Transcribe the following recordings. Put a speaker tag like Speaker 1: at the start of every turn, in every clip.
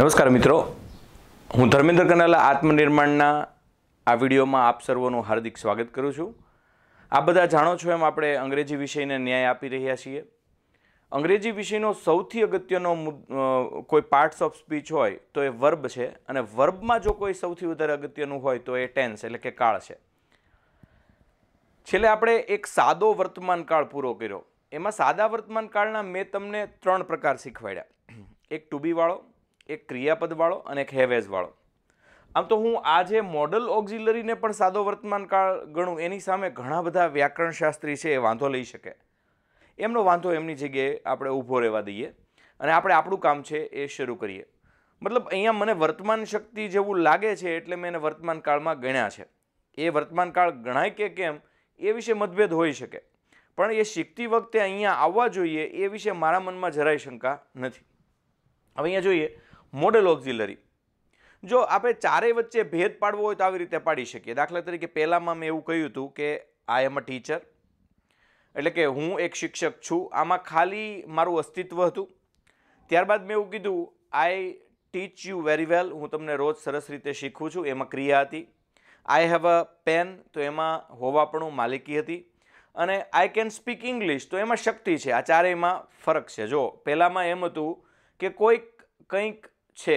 Speaker 1: નમસ્કાર મિત્રો હું ધર્મેન્દ્ર કનાલા આત્મનિર્માણના આ વિડીયોમાં આપ સર્વોનું હાર્દિક સ્વાગત કરું છું આ બધા જાણો છો એમ આપણે અંગ્રેજી વિષયને ન્યાય આપી રહ્યા છીએ અંગ્રેજી વિષયનો સૌથી અગત્યનો કોઈ પાર્ટ્સ ઓફ સ્પીચ હોય તો એ વર્બ છે અને વર્બમાં જો કોઈ સૌથી વધારે અગત્યનું હોય તો એ ટેન્સ એટલે કે કાળ છે છેલ્લે આપણે એક સાદો વર્તમાન કાળ પૂરો કર્યો એમાં સાદા વર્તમાન કાળના મેં તમને ત્રણ પ્રકાર શીખવાડ્યા એક ટુ વાળો એક ક્રિયાપદવાળો અને એક હેવેઝવાળો આમ તો હું આ જે મોડલ ઓક્ઝિલરીને પણ સાદો વર્તમાન કાળ ગણું એની સામે ઘણા બધા વ્યાકરણશાસ્ત્રી છે એ વાંધો લઈ શકે એમનો વાંધો એમની જગ્યાએ આપણે ઊભો રહેવા દઈએ અને આપણે આપણું કામ છે એ શરૂ કરીએ મતલબ અહીંયા મને વર્તમાન શક્તિ જેવું લાગે છે એટલે મેં એને વર્તમાન કાળમાં ગણ્યા છે એ વર્તમાન કાળ ગણાય કે કેમ એ વિશે મતભેદ હોઈ શકે પણ એ શીખતી વખતે અહીંયા આવવા જોઈએ એ વિશે મારા મનમાં જરાય શંકા નથી હવે અહીંયા જોઈએ મોડેલ ઓક્ઝિલરી જો આપણે ચારેય વચ્ચે ભેદ પાડવો હોય તો આવી રીતે પાડી શકીએ દાખલા તરીકે પહેલાંમાં મેં એવું કહ્યું હતું કે આઈ એમ અ ટીચર એટલે કે હું એક શિક્ષક છું આમાં ખાલી મારું અસ્તિત્વ હતું ત્યારબાદ મેં એવું કીધું આઈ ટીચ યુ વેરી વેલ હું તમને રોજ સરસ રીતે શીખું છું એમાં ક્રિયા હતી આઈ હેવ અ પેન તો એમાં હોવા પણ માલિકી હતી અને આઈ કેન સ્પીક ઇંગ્લિશ તો એમાં શક્તિ છે આ ચારેયમાં ફરક છે જો પહેલાંમાં એમ હતું કે કોઈક કંઈક છે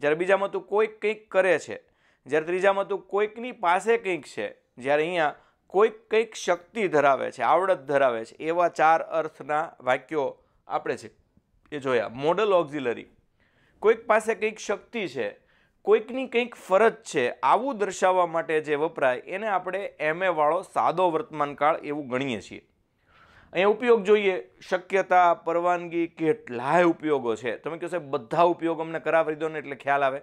Speaker 1: જ્યારે બીજામાં તું કોઈક કંઈક કરે છે જ્યારે ત્રીજામાં તું કોઈકની પાસે કંઈક છે જ્યારે અહીંયા કોઈક કંઈક શક્તિ ધરાવે છે આવડત ધરાવે છે એવા ચાર અર્થના વાક્યો આપણે છે એ જોયા મોડલ ઓક્ઝિલરી કોઈક પાસે કંઈક શક્તિ છે કોઈકની કંઈક ફરજ છે આવું દર્શાવવા માટે જે વપરાય એને આપણે એમએ વાળો સાદો વર્તમાનકાળ એવું ગણીએ છીએ અહીંયા ઉપયોગ જોઈએ શક્યતા પરવાનગી કેટલાય ઉપયોગો છે તમે કહો સાહેબ બધા ઉપયોગ અમને કરાવી દો ને એટલે ખ્યાલ આવે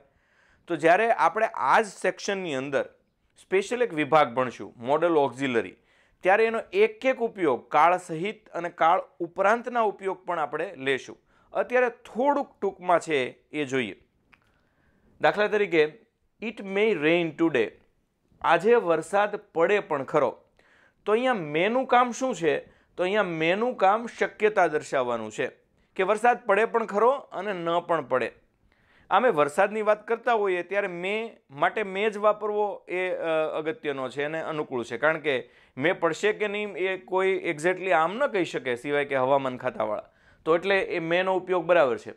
Speaker 1: તો જ્યારે આપણે આ જ સેક્શનની અંદર સ્પેશિયલ એક વિભાગ ભણશું મોડલ ઓક્ઝિલરી ત્યારે એનો એક એક ઉપયોગ કાળ સહિત અને કાળ ઉપરાંતના ઉપયોગ પણ આપણે લેશું અત્યારે થોડુંક ટૂંકમાં છે એ જોઈએ દાખલા તરીકે ઇટ મે રેઇન ટુડે આજે વરસાદ પડે પણ ખરો તો અહીંયા મેનું કામ શું છે તો અહીંયા મેનું કામ શક્યતા દર્શાવવાનું છે કે વરસાદ પડે પણ ખરો અને ન પણ પડે આમે વરસાદની વાત કરતા હોઈએ ત્યારે મે માટે મેં જ વાપરવો એ અગત્યનો છે અને અનુકૂળ છે કારણ કે મે પડશે કે નહીં એ કોઈ એક્ઝેક્ટલી આમ ન કહી શકે સિવાય કે હવામાન ખાતાવાળા તો એટલે એ મેનો ઉપયોગ બરાબર છે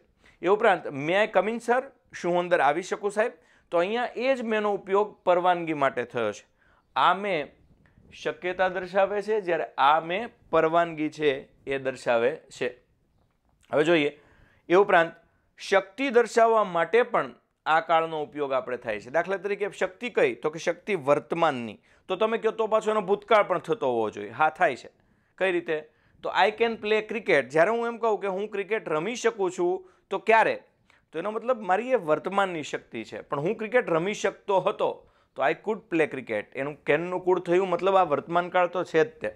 Speaker 1: એ ઉપરાંત મે આઈ કમિંગ સર શું અંદર આવી શકું સાહેબ તો અહીંયા એ જ મેનો ઉપયોગ પરવાનગી માટે થયો છે આ મેં શક્યતા દર્શાવે છે જ્યારે આ મેં પરવાનગી છે એ દર્શાવે છે હવે જોઈએ એ ઉપરાંત શક્તિ દર્શાવવા માટે પણ આ કાળનો ઉપયોગ આપણે થાય છે દાખલા તરીકે શક્તિ કઈ તો કે શક્તિ વર્તમાનની તો તમે કહો તો પાછો એનો ભૂતકાળ પણ થતો હોવો જોઈએ હા થાય છે કઈ રીતે તો આઈ કેન પ્લે ક્રિકેટ જ્યારે હું એમ કહું કે હું ક્રિકેટ રમી શકું છું તો ક્યારે તો એનો મતલબ મારી એ વર્તમાનની શક્તિ છે પણ હું ક્રિકેટ રમી શકતો હતો તો આઈ કુડ પ્લે ક્રિકેટ એનું કેનનું કુડ થયું મતલબ આ વર્તમાન કાળ તો છે જ તે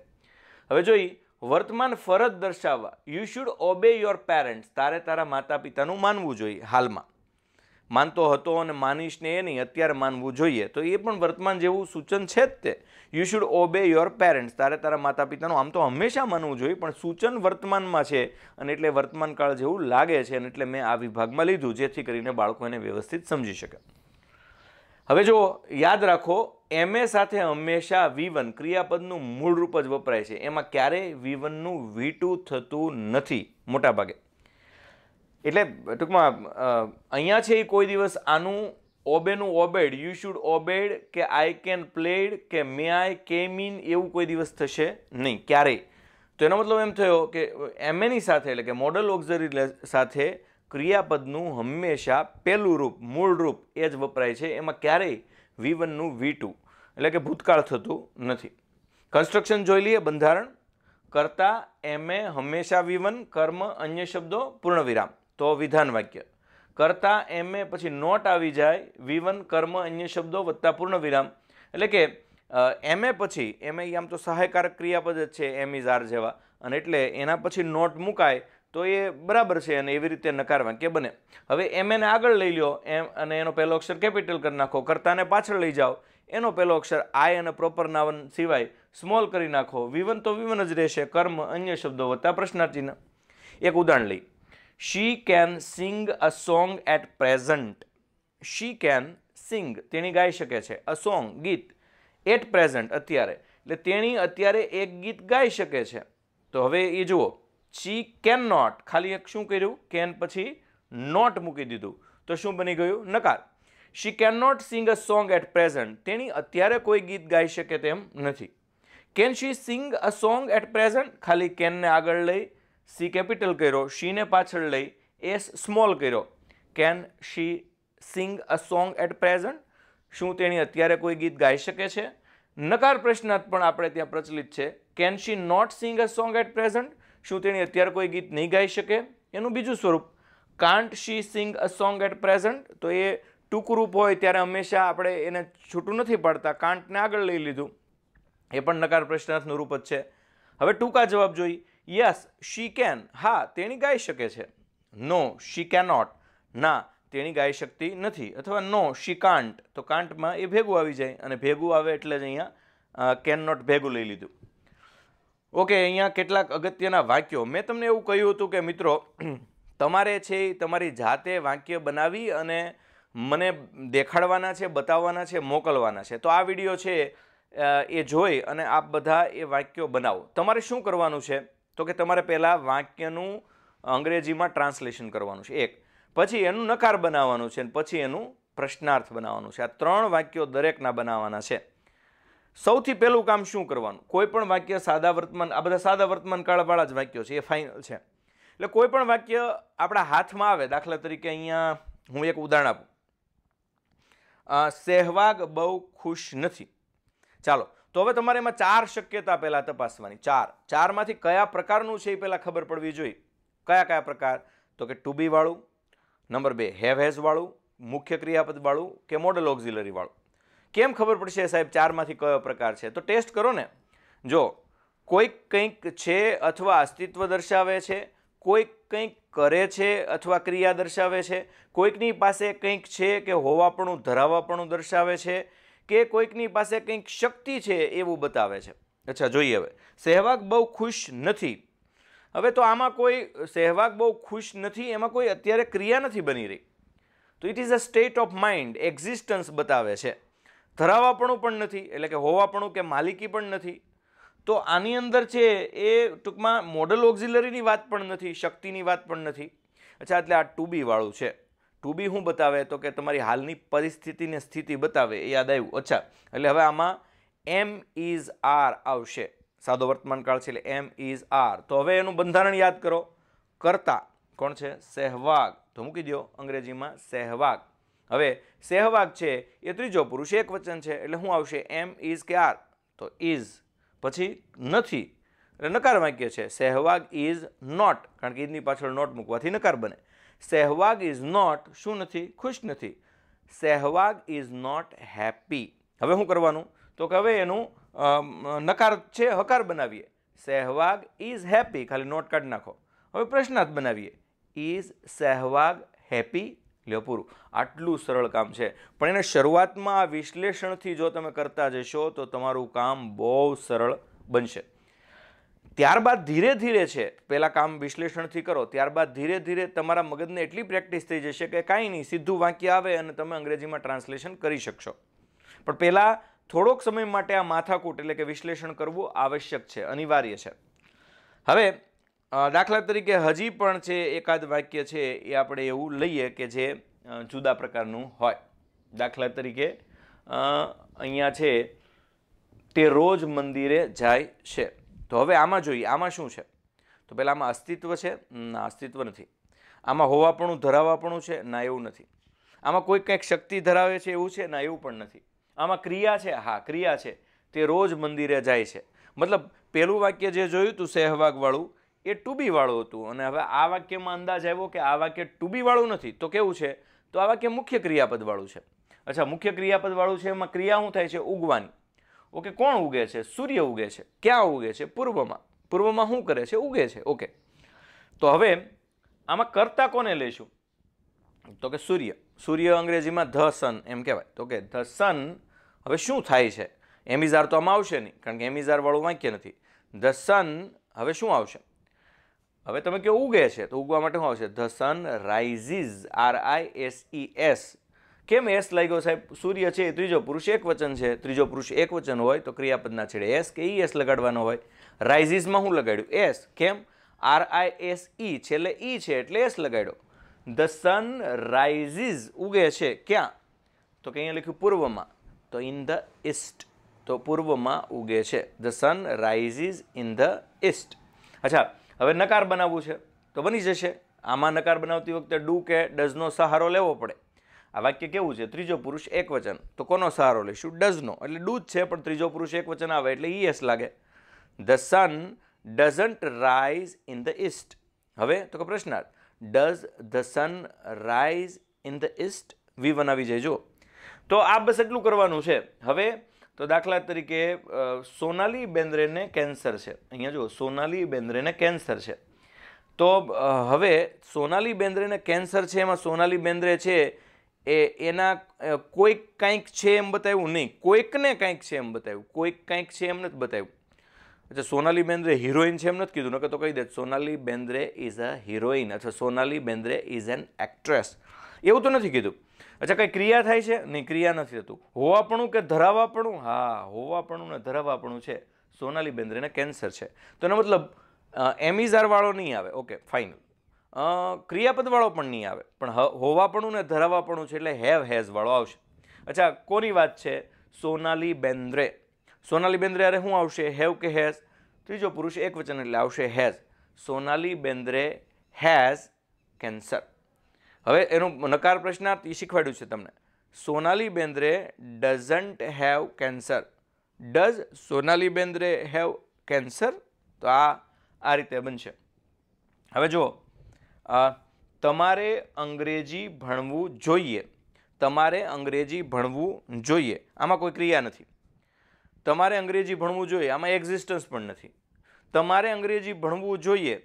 Speaker 1: હવે જોઈ વર્તમાન ફરજ દર્શાવવા you should obey your parents તારે તારા માતા પિતાનું માનવું જોઈએ હાલમાં માનતો હતો અને માનીશ ને એ નહીં અત્યારે માનવું જોઈએ તો એ પણ વર્તમાન જેવું સૂચન છે જ તે you should obey your parents તારે તારા માતા પિતાનું આમ તો હંમેશા માનવું જોઈએ પણ સૂચન વર્તમાનમાં છે અને એટલે વર્તમાન કાળ જેવું લાગે છે અને એટલે મેં આ વિભાગમાં લીધું જેથી કરીને બાળકો એને વ્યવસ્થિત સમજી શકે હવે જો યાદ રાખો એમ એ સાથે હંમેશા વી વન ક્રિયાપદનું મૂળરૂપ જ વપરાય છે એમાં ક્યારેય વી વનનું વી ટુ થતું નથી મોટાભાગે એટલે ટૂંકમાં અહીંયા છે એ કોઈ દિવસ આનું ઓબેનું ઓબેડ યુ શુડ ઓબેડ કે આઈ કેન પ્લેડ કે મે આઈ કેમ ઇન એવું કોઈ દિવસ થશે નહીં ક્યારેય તો એનો મતલબ એમ થયો કે એમએની સાથે એટલે કે મોડલ ઓક્ઝરી સાથે ક્રિયાપદનું હંમેશા પહેલું રૂપ મૂળ રૂપ એ જ વપરાય છે એમાં ક્યારેય વી વનનું વી ટુ એટલે કે ભૂતકાળ થતું નથી કન્સ્ટ્રક્શન જોઈ લઈએ બંધારણ કરતા એમ હંમેશા વિવન કર્મ અન્ય શબ્દો પૂર્ણ વિરામ તો વિધાન વાક્ય કરતા એમ પછી નોટ આવી જાય વિવન કર્મ અન્ય શબ્દો વત્તા વિરામ એટલે કે એમએ પછી એમ એ આમ તો સહાયકારક ક્રિયાપદ જ છે એમ ઇઝ આર જેવા અને એટલે એના પછી નોટ મુકાય તો એ બરાબર છે અને એવી રીતે નકારવાક્ય બને હવે એમ એને આગળ લઈ લ્યો એમ અને એનો પહેલો અક્ષર કેપિટલ કરી નાખો કરતાને પાછળ લઈ જાઓ એનો પહેલો અક્ષર આય અને પ્રોપર નાવન સિવાય સ્મોલ કરી નાખો વિવન તો વિવન જ રહેશે કર્મ અન્ય શબ્દો વત્તા પ્રશ્નાર્થીને એક ઉદાહરણ લઈ she can sing a song at present she can sing તેણી ગાઈ શકે છે અ સોંગ ગીત એટ પ્રેઝન્ટ અત્યારે એટલે તેણી અત્યારે એક ગીત ગાઈ શકે છે તો હવે એ જુઓ શી કેન નોટ ખાલી એક શું કર્યું કેન પછી નોટ મૂકી દીધું તો શું બની ગયું નકાર she can not sing a song at present તેણી અત્યારે કોઈ ગીત ગાઈ શકે તેમ નથી can she sing a song at present ખાલી કેનને આગળ લઈ સી કેપિટલ કર્યો શીને પાછળ લઈ એસ સ્મોલ કર્યો can she sing a song at present શું તેણી અત્યારે કોઈ ગીત ગાઈ શકે છે નકાર પ્રશ્નાર્થ પણ આપણે ત્યાં પ્રચલિત છે can she not sing a song at present શું તેણી અત્યારે કોઈ ગીત નહીં ગાઈ શકે એનું બીજું સ્વરૂપ can't she sing a song at present તો એ ટૂંક રૂપ હોય ત્યારે હંમેશા આપણે એને છૂટું નથી પાડતા કાંટને આગળ લઈ લીધું એ પણ નકાર પ્રશ્નાર્થનું રૂપ જ છે હવે ટૂંકા જવાબ જોઈ યસ શી કેન હા તેણી ગાઈ શકે છે નો શી કેનોટ ના તેણી ગાઈ શકતી નથી અથવા નો શી કાંટ તો કાંટમાં એ ભેગું આવી જાય અને ભેગું આવે એટલે જ અહીંયા કેન નોટ ભેગું લઈ લીધું ઓકે અહીંયા કેટલાક અગત્યના વાક્યો મેં તમને એવું કહ્યું હતું કે મિત્રો તમારે છે એ તમારી જાતે વાક્ય બનાવી અને મને દેખાડવાના છે બતાવવાના છે મોકલવાના છે તો આ વિડીયો છે એ જોઈ અને આપ બધા એ વાક્યો બનાવો તમારે શું કરવાનું છે તો કે તમારે પહેલાં વાક્યનું અંગ્રેજીમાં ટ્રાન્સલેશન કરવાનું છે એક પછી એનું નકાર બનાવવાનું છે અને પછી એનું પ્રશ્નાર્થ બનાવવાનું છે આ ત્રણ વાક્યો દરેકના બનાવવાના છે સૌથી પહેલું કામ શું કરવાનું કોઈ પણ વાક્ય સાદા વર્તમાન આ બધા સાદા વર્તમાન કાળવાળા જ વાક્યો છે એ ફાઇનલ છે એટલે કોઈ પણ વાક્ય આપણા હાથમાં આવે દાખલા તરીકે અહીંયા હું એક ઉદાહરણ આપું સહેવાગ બહુ ખુશ નથી ચાલો તો હવે તમારે એમાં ચાર શક્યતા પહેલાં તપાસવાની ચાર ચારમાંથી કયા પ્રકારનું છે એ પહેલાં ખબર પડવી જોઈએ કયા કયા પ્રકાર તો કે ટુબીવાળું નંબર બે હેવ હેઝવાળું મુખ્ય ક્રિયાપદવાળું કે મોડલ ઓક્ઝિલરીવાળું કેમ ખબર પડશે સાહેબ ચારમાંથી કયો પ્રકાર છે તો ટેસ્ટ કરો ને જો કોઈક કંઈક છે અથવા અસ્તિત્વ દર્શાવે છે કોઈક કંઈક કરે છે અથવા ક્રિયા દર્શાવે છે કોઈકની પાસે કંઈક છે કે હોવાપણું ધરાવાપણું દર્શાવે છે કે કોઈકની પાસે કંઈક શક્તિ છે એવું બતાવે છે અચ્છા જોઈએ હવે સહેવાગ બહુ ખુશ નથી હવે તો આમાં કોઈ સહેવાગ બહુ ખુશ નથી એમાં કોઈ અત્યારે ક્રિયા નથી બની રહી તો it is a state of mind existence બતાવે છે ધરાવાપણું પણ નથી એટલે કે હોવાપણું કે માલિકી પણ નથી તો આની અંદર છે એ ટૂંકમાં મોડલ ઓક્ઝિલરીની વાત પણ નથી શક્તિની વાત પણ નથી અચ્છા એટલે આ ટુ બીવાળું છે ટુ બી શું બતાવે તો કે તમારી હાલની પરિસ્થિતિને સ્થિતિ બતાવે એ યાદ આવ્યું અચ્છા એટલે હવે આમાં એમ ઇઝ આર આવશે સાદો વર્તમાન કાળ છે એટલે એમ ઇઝ આર તો હવે એનું બંધારણ યાદ કરો કરતા કોણ છે સહેવાગ તો મૂકી દો અંગ્રેજીમાં સહેવાગ હવે સહેવાગ છે એ ત્રીજો પુરુષ એક વચન છે એટલે શું આવશે એમ ઇઝ કે આર તો ઇઝ પછી નથી એટલે નકાર વાક્ય છે સહેવાગ ઇઝ નોટ કારણ કે ઇઝની પાછળ નોટ મૂકવાથી નકાર બને સહેવાગ ઇઝ નોટ શું નથી ખુશ નથી સહેવાગ ઇઝ નોટ હેપી હવે શું કરવાનું તો કે હવે એનું નકાર છે હકાર બનાવીએ સહેવાગ ઇઝ હેપી ખાલી નોટ કાઢી નાખો હવે પ્રશ્નાર્થ બનાવીએ ઇઝ સહેવાગ હેપી લ્યો પૂરું આટલું સરળ કામ છે પણ એને શરૂઆતમાં આ વિશ્લેષણથી જો તમે કરતા જશો તો તમારું કામ બહુ સરળ બનશે ત્યારબાદ ધીરે ધીરે છે પહેલાં કામ વિશ્લેષણથી કરો ત્યારબાદ ધીરે ધીરે તમારા મગજને એટલી પ્રેક્ટિસ થઈ જશે કે કાંઈ નહીં સીધું વાંક્ય આવે અને તમે અંગ્રેજીમાં ટ્રાન્સલેશન કરી શકશો પણ પહેલાં થોડોક સમય માટે આ માથાકૂટ એટલે કે વિશ્લેષણ કરવું આવશ્યક છે અનિવાર્ય છે હવે દાખલા તરીકે હજી પણ છે એકાદ વાક્ય છે એ આપણે એવું લઈએ કે જે જુદા પ્રકારનું હોય દાખલા તરીકે અહીંયા છે તે રોજ મંદિરે જાય છે તો હવે આમાં જોઈએ આમાં શું છે તો પહેલાં આમાં અસ્તિત્વ છે ના અસ્તિત્વ નથી આમાં હોવાપણું ધરાવાપણું છે ના એવું નથી આમાં કોઈ કંઈક શક્તિ ધરાવે છે એવું છે ના એવું પણ નથી આમાં ક્રિયા છે હા ક્રિયા છે તે રોજ મંદિરે જાય છે મતલબ પહેલું વાક્ય જે જોયું હતું સહેવાગવાળું એ ટુ બી વાળું હતું અને હવે આ વાક્યમાં અંદાજ આવ્યો કે આ વાક્ય ટુ બી વાળું નથી તો કેવું છે તો આ વાક્ય મુખ્ય ક્રિયાપદવાળું છે અચ્છા મુખ્ય ક્રિયાપદવાળું છે એમાં ક્રિયા શું થાય છે ઉગવાની ઓકે કોણ ઉગે છે સૂર્ય ઉગે છે ક્યાં ઉગે છે પૂર્વમાં પૂર્વમાં શું કરે છે ઉગે છે ઓકે તો હવે આમાં કર્તા કોને લઈશું તો કે સૂર્ય સૂર્ય અંગ્રેજીમાં ધ સન એમ કહેવાય તો કે ધ સન હવે શું થાય છે એમિઝાર તો આમાં આવશે નહીં કારણ કે એમિઝારવાળું વાળું વાક્ય નથી ધ સન હવે શું આવશે હવે તમે કે ઉગે છે તો ઉગવા માટે શું આવશે the sun rises R I S E S કેમ એસ લાગ્યો સાહેબ સૂર્ય છે એ ત્રીજો પુરુષ એક વચન છે ત્રીજો પુરુષ એક વચન હોય તો ક્રિયાપદના છેડે એસ કે ઈ e એસ લગાડવાનો હોય રાઇઝીઝમાં હું લગાડ્યું એસ કેમ આર આઈ એસ ઈ છેલ્લે ઈ e છે એટલે એસ લગાડ્યો ધ સન રાઇઝીઝ ઉગે છે ક્યાં તો કે અહીંયા લખ્યું પૂર્વમાં તો ઇન ધ ઇસ્ટ તો પૂર્વમાં ઉગે છે the sun rises in the east અચ્છા હવે નકાર બનાવવું છે તો બની જશે આમાં નકાર બનાવતી વખતે ડુ કે ડઝનો સહારો લેવો પડે આ વાક્ય કેવું છે ત્રીજો પુરુષ એક વચન તો કોનો સહારો લઈશું ડઝનો એટલે ડુ જ છે પણ ત્રીજો પુરુષ એક વચન આવે એટલે એસ લાગે the sun doesn't rise in the east હવે તો કે પ્રશ્નાર્થ does the sun rise in the east વી બનાવી જાય જજો તો આ બસ એટલું કરવાનું છે હવે તો દાખલા તરીકે સોનાલી બેન્દ્રેને કેન્સર છે અહીંયા જુઓ સોનાલી બેન્દ્રેને કેન્સર છે તો હવે સોનાલી બેન્દ્રેને કેન્સર છે એમાં સોનાલી બેન્દ્રે છે એ એના કોઈક કાંઈક છે એમ બતાવ્યું નહીં કોઈકને કાંઈક છે એમ બતાવ્યું કોઈક કંઈક છે એમ નથી બતાવ્યું અચ્છા સોનાલી બેન્દ્રે હિરોઈન છે એમ નથી કીધું નકર તો કહી દે Sonali Bendre is a heroine અથવા Sonali Bendre is an actress એવું તો નથી કીધું અચ્છા કંઈ ક્રિયા થાય છે નહીં ક્રિયા નથી થતું હોવાપણું કે ધરાવાપણું હા હોવાપણું ને ધરાવાપણું છે સોનાલી બેન્દ્રેને કેન્સર છે તો એનો મતલબ એમિઝારવાળો નહીં આવે ઓકે ફાઇનલ ક્રિયાપદવાળો પણ નહીં આવે પણ હોવાપણું ને ધરાવાપણું છે એટલે હેવ હેઝવાળો આવશે અચ્છા કોની વાત છે સોનાલી બેન્દ્રે સોનાલી બેન્દ્રે અરે શું આવશે હેવ કે હેઝ ત્રીજો પુરુષ એક વચન એટલે આવશે has Sonali Bendre has cancer હવે એનું નકાર પ્રશ્નાર્થ એ શીખવાડ્યું છે તમને Sonali Bendre doesn't have cancer does Sonali Bendre have cancer તો આ આ રીતે બનશે હવે જુઓ તમારે અંગ્રેજી ભણવું જોઈએ તમારે અંગ્રેજી ભણવું જોઈએ આમાં કોઈ ક્રિયા નથી તમારે અંગ્રેજી ભણવું જોઈએ આમાં એક્ઝિસ્ટન્સ પણ નથી તમારે અંગ્રેજી ભણવું જોઈએ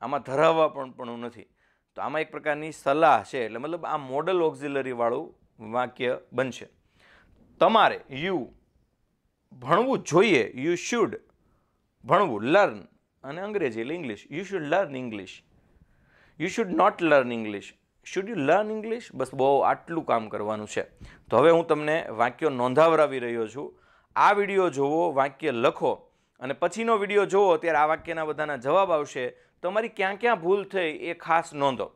Speaker 1: આમાં ધરાવવા પણ પણ નથી તો આમાં એક પ્રકારની સલાહ છે એટલે મતલબ આ મોડલ ઓક્ઝિલરીવાળું વાક્ય બનશે તમારે યુ ભણવું જોઈએ યુ શુડ ભણવું લર્ન અને અંગ્રેજી એટલે English you should learn English you should not learn English should you learn English બસ બહુ આટલું કામ કરવાનું છે તો હવે હું તમને વાક્યો નોંધાવરાવી રહ્યો છું આ વિડીયો જોવો વાક્ય લખો અને પછીનો વિડીયો જોવો ત્યારે આ વાક્યના બધાના જવાબ આવશે તમારી ક્યાં ક્યાં ભૂલ થઈ એ ખાસ નોંધો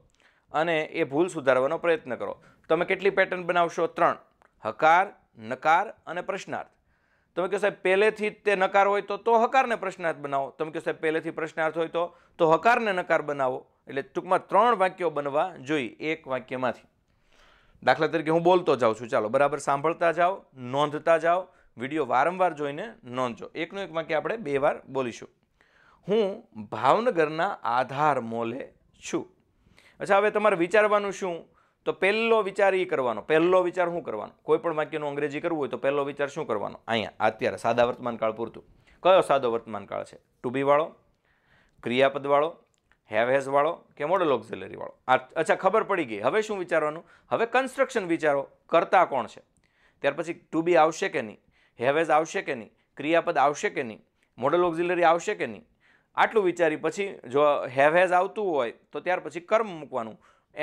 Speaker 1: અને એ ભૂલ સુધારવાનો પ્રયત્ન કરો તમે કેટલી પેટર્ન બનાવશો ત્રણ હકાર નકાર અને પ્રશ્નાર્થ તમે કહો સાહેબ પહેલેથી જ તે નકાર હોય તો તો હકારને પ્રશ્નાર્થ બનાવો તમે કહો સાહેબ પહેલેથી પ્રશ્નાર્થ હોય તો તો હકારને નકાર બનાવો એટલે ટૂંકમાં ત્રણ વાક્યો બનવા જોઈએ એક વાક્યમાંથી દાખલા તરીકે હું બોલતો જાઉં છું ચાલો બરાબર સાંભળતા જાઓ નોંધતા જાઓ વિડીયો વારંવાર જોઈને નોંધજો એકનું એક વાક્ય આપણે બે વાર બોલીશું હું ભાવનગરના આધાર મોલે છું અચ્છા હવે તમારે વિચારવાનું શું તો પહેલો વિચાર એ કરવાનો પહેલો વિચાર શું કરવાનો કોઈ પણ વાક્યનું અંગ્રેજી કરવું હોય તો પહેલો વિચાર શું કરવાનો અહીંયા અત્યારે સાદા વર્તમાનકાળ પૂરતું કયો સાદો વર્તમાનકાળ છે ટુબીવાળો ક્રિયાપદવાળો હેવ હેઝવાળો કે મોડલ ઓક્ઝિલરીવાળો આ અચ્છા ખબર પડી ગઈ હવે શું વિચારવાનું હવે કન્સ્ટ્રક્શન વિચારો કરતા કોણ છે ત્યાર પછી ટુબી આવશે કે નહીં હેવેઝ આવશે કે નહીં ક્રિયાપદ આવશે કે નહીં મોડલ ઓક્ઝિલરી આવશે કે નહીં આટલું વિચારી પછી જો હેવ હેઝ આવતું હોય તો ત્યાર પછી કર્મ મૂકવાનું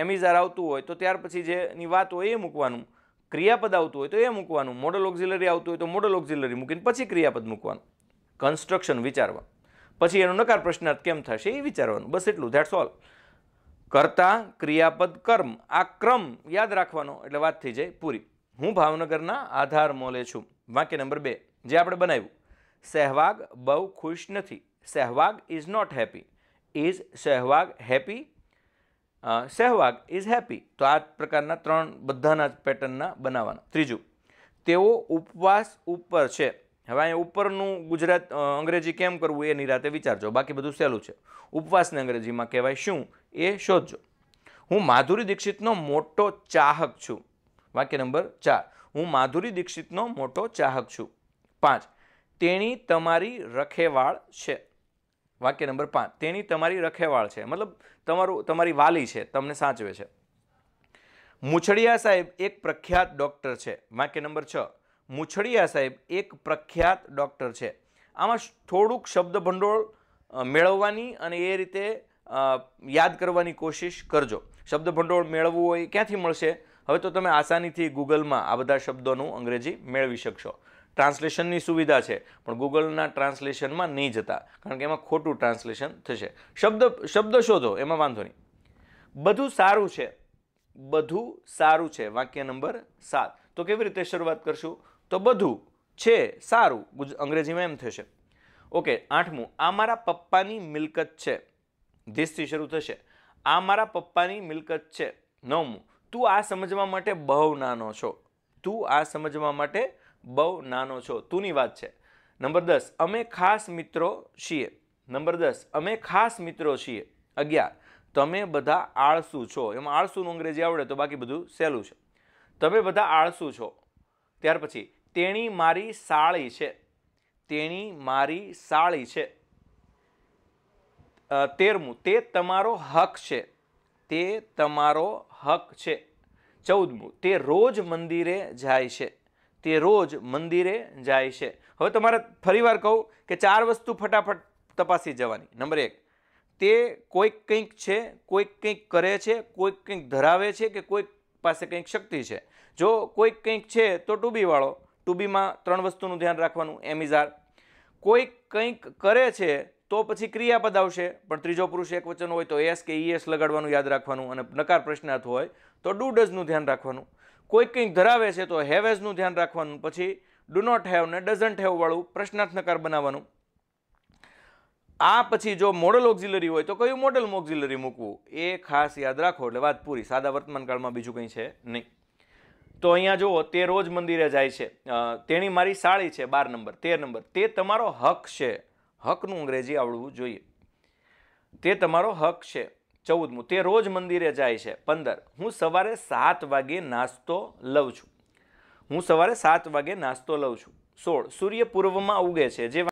Speaker 1: એમિઝાર આવતું હોય તો ત્યાર પછી જેની વાત હોય એ મૂકવાનું ક્રિયાપદ આવતું હોય તો એ મૂકવાનું મોડલ ઓક્ઝિલરી આવતું હોય તો મોડલ ઓક્ઝિલરી મૂકીને પછી ક્રિયાપદ મૂકવાનું કન્સ્ટ્રક્શન વિચારવા પછી એનો નકાર પ્રશ્નાર્થ કેમ થશે એ વિચારવાનું બસ એટલું ધેટ્સ ઓલ કરતા ક્રિયાપદ કર્મ આ ક્રમ યાદ રાખવાનો એટલે વાત થઈ જાય પૂરી હું ભાવનગરના આધાર મોલે છું વાક્ય નંબર બે જે આપણે બનાવ્યું સહેવાગ બહુ ખુશ નથી Sehwag is not happy is Sehwag happy Sehwag is happy તો આ પ્રકારના ત્રણ બધાના જ પેટર્નના બનાવવાના ત્રીજું તેઓ ઉપવાસ ઉપર છે હવે અહીંયા ઉપરનું ગુજરાત અંગ્રેજી કેમ કરવું એ નિરાતે વિચારજો બાકી બધું સહેલું છે ઉપવાસને અંગ્રેજીમાં કહેવાય શું એ શોધજો હું માધુરી દીક્ષિતનો મોટો ચાહક છું વાક્ય નંબર ચાર હું માધુરી દીક્ષિતનો મોટો ચાહક છું પાંચ તેણી તમારી રખેવાળ છે વાક્ય નંબર પાંચ તેની તમારી રખેવાળ છે મતલબ તમારું તમારી વાલી છે તમને સાચવે છે મુછડિયા સાહેબ એક પ્રખ્યાત ડૉક્ટર છે વાક્ય નંબર છ મુછડિયા સાહેબ એક પ્રખ્યાત ડૉક્ટર છે આમાં થોડુંક શબ્દ ભંડોળ મેળવવાની અને એ રીતે યાદ કરવાની કોશિશ કરજો શબ્દ ભંડોળ મેળવવું હોય ક્યાંથી મળશે હવે તો તમે આસાનીથી ગૂગલમાં આ બધા શબ્દોનું અંગ્રેજી મેળવી શકશો ટ્રાન્સલેશનની સુવિધા છે પણ ગૂગલના ટ્રાન્સલેશનમાં નહીં જતા કારણ કે એમાં ખોટું ટ્રાન્સલેશન થશે શબ્દ શબ્દ શોધો એમાં વાંધો નહીં બધું સારું છે બધું સારું છે વાક્ય નંબર સાત તો કેવી રીતે શરૂઆત કરશું તો બધું છે સારું અંગ્રેજીમાં એમ થશે ઓકે આઠમું આ મારા પપ્પાની મિલકત છે ધીસથી શરૂ થશે આ મારા પપ્પાની મિલકત છે નવમું તું આ સમજવા માટે બહુ નાનો છો તું આ સમજવા માટે બહુ નાનો છો તુંની વાત છે નંબર દસ અમે ખાસ મિત્રો છીએ નંબર દસ અમે ખાસ મિત્રો છીએ અગિયાર તમે બધા આળસુ છો એમાં આળસુનું અંગ્રેજી આવડે તો બાકી બધું સહેલું છે તમે બધા આળસુ છો ત્યાર પછી તેણી મારી સાળી છે તેણી મારી સાળી છે તેરમું તે તમારો હક છે તે તમારો હક છે ચૌદમું તે રોજ મંદિરે જાય છે તે રોજ મંદિરે જાય છે હવે તમારે ફરીવાર કહું કે ચાર વસ્તુ ફટાફટ તપાસી જવાની નંબર એક તે કોઈક કંઈક છે કોઈક કંઈક કરે છે કોઈક કંઈક ધરાવે છે કે કોઈક પાસે કંઈક શક્તિ છે જો કોઈક કંઈક છે તો ટુબીવાળો ટુબીમાં ત્રણ વસ્તુનું ધ્યાન રાખવાનું એમિઝાર કોઈક કંઈક કરે છે તો પછી ક્રિયાપદ આવશે પણ ત્રીજો પુરુષ એક વચન હોય તો એસ કે ઈએસ લગાડવાનું યાદ રાખવાનું અને નકાર પ્રશ્નાર્થ હોય તો ડુ ડઝનું ધ્યાન રાખવાનું કોઈ કંઈક ધરાવે છે તો હેવેઝનું ધ્યાન રાખવાનું પછી ડુ નોટ હેવ ને ડઝન્ટ હેવવાળું પ્રશ્નાર્થનકાર બનાવવાનું આ પછી જો મોડલ ઓક્ઝિલરી હોય તો કયું મોડલ ઓક્ઝિલરી મૂકવું એ ખાસ યાદ રાખો એટલે વાત પૂરી સાદા વર્તમાનકાળમાં બીજું કંઈ છે નહીં તો અહીંયા જુઓ તે રોજ મંદિરે જાય છે તેની મારી સાળી છે બાર નંબર તેર નંબર તે તમારો હક છે હકનું અંગ્રેજી આવડવું જોઈએ તે તમારો હક છે ચૌદમું તે રોજ મંદિરે જાય છે પંદર હું સવારે સાત વાગે નાસ્તો લઉં છું હું સવારે સાત વાગે નાસ્તો લઉં છું સોળ સૂર્ય પૂર્વમાં ઉગે છે જે